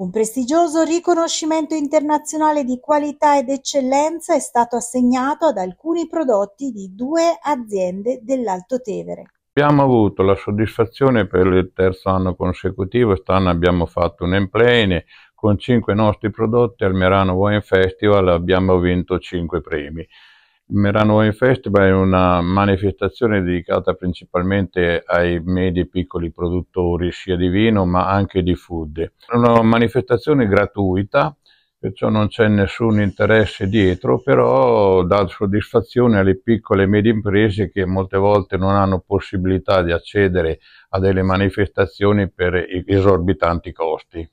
Un prestigioso riconoscimento internazionale di qualità ed eccellenza è stato assegnato ad alcuni prodotti di due aziende dell'Alto Tevere. Abbiamo avuto la soddisfazione per il terzo anno consecutivo, quest'anno abbiamo fatto un emplene con cinque nostri prodotti al Merano Wine Festival, abbiamo vinto cinque premi. Merano Wine Festival è una manifestazione dedicata principalmente ai medi e piccoli produttori sia di vino ma anche di food. È una manifestazione gratuita, perciò non c'è nessun interesse dietro, però dà soddisfazione alle piccole e medie imprese che molte volte non hanno possibilità di accedere a delle manifestazioni per esorbitanti costi.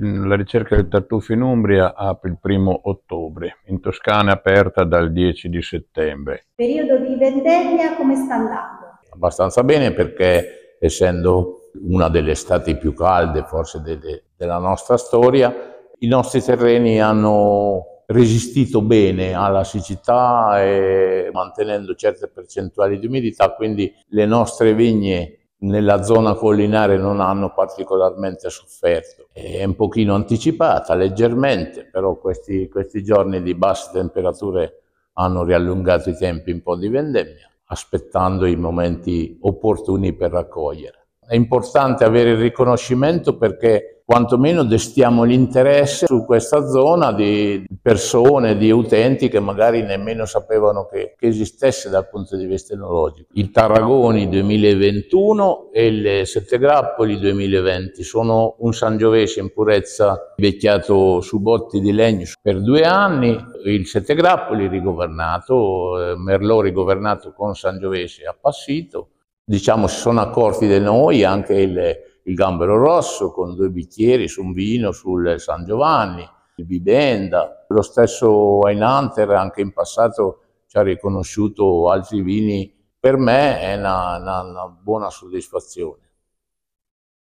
La ricerca del tartufo in Umbria apre il primo ottobre, in Toscana è aperta dal 10 di settembre. Periodo di vendemmia come sta andando? Abbastanza bene perché essendo una delle estati più calde forse delle, della nostra storia, i nostri terreni hanno resistito bene alla siccità mantenendo certe percentuali di umidità, quindi le nostre vigne nella zona collinare non hanno particolarmente sofferto. È un pochino anticipata, leggermente, però questi, questi giorni di basse temperature hanno riallungato i tempi un po' di vendemmia, aspettando i momenti opportuni per raccogliere. È importante avere il riconoscimento perché quantomeno destiamo l'interesse su questa zona di persone, di utenti che magari nemmeno sapevano che, che esistesse dal punto di vista tecnologico. Il Tarragoni 2021 e il Sette Grappoli 2020 sono un sangiovese in purezza vecchiato su botti di legno per due anni, il Sette Grappoli rigovernato, eh, Merlò rigovernato con sangiovese appassito. Diciamo si sono accorti di noi anche il il gambero rosso con due bicchieri su un vino sul San Giovanni, il bibenda, lo stesso Einanter anche in passato ci ha riconosciuto altri vini, per me è una, una, una buona soddisfazione.